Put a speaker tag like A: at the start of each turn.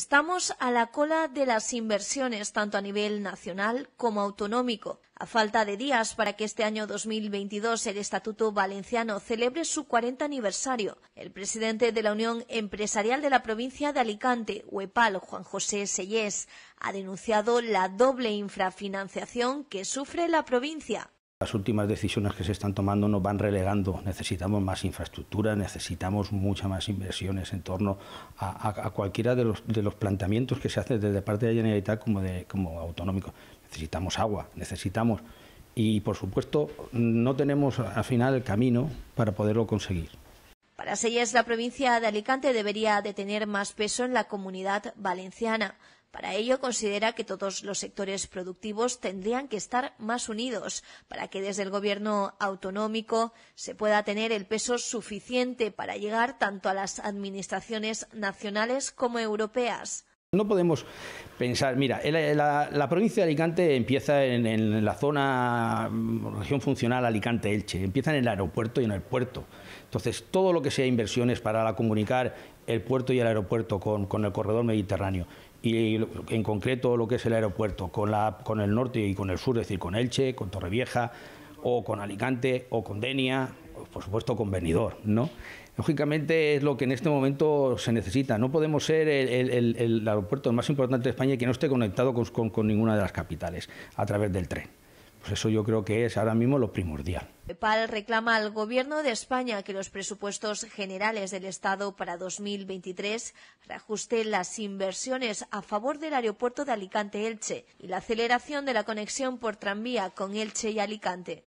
A: Estamos a la cola de las inversiones tanto a nivel nacional como autonómico. A falta de días para que este año 2022 el Estatuto Valenciano celebre su 40 aniversario, el presidente de la Unión Empresarial de la provincia de Alicante, UEPAL, Juan José Sellés, ha denunciado la doble infrafinanciación que sufre la provincia.
B: Las últimas decisiones que se están tomando nos van relegando. Necesitamos más infraestructura, necesitamos muchas más inversiones en torno a, cualquiera de los, planteamientos que se hacen desde parte de Generalitat como, de, como autonómico. Necesitamos agua, necesitamos. Y por supuesto, no tenemos al final el camino para poderlo conseguir.
A: Para Sellas la provincia de Alicante debería de tener más peso en la comunidad valenciana. Para ello, considera que todos los sectores productivos tendrían que estar más unidos para que desde el gobierno autonómico se pueda tener el peso suficiente para llegar tanto a las administraciones nacionales como europeas.
B: No podemos pensar, mira, la, provincia de Alicante empieza en, la zona, mm, región funcional Alicante-Elche, empieza en el aeropuerto y en el puerto. Entonces, todo lo que sea inversiones para comunicar el puerto y el aeropuerto con, el corredor mediterráneo, y en concreto lo que es el aeropuerto, con, con el norte y con el sur, es decir, con Elche, con Torrevieja, o con Alicante, o con Denia, o por supuesto con Benidorm, ¿no? Lógicamente es lo que en este momento se necesita. No podemos ser el, aeropuerto más importante de España que no esté conectado con, ninguna de las capitales a través del tren. Pues eso yo creo que es ahora mismo lo primordial.
A: PAL reclama al Gobierno de España que los presupuestos generales del Estado para 2023 reajusten las inversiones a favor del aeropuerto de Alicante-Elche y la aceleración de la conexión por tranvía con Elche y Alicante.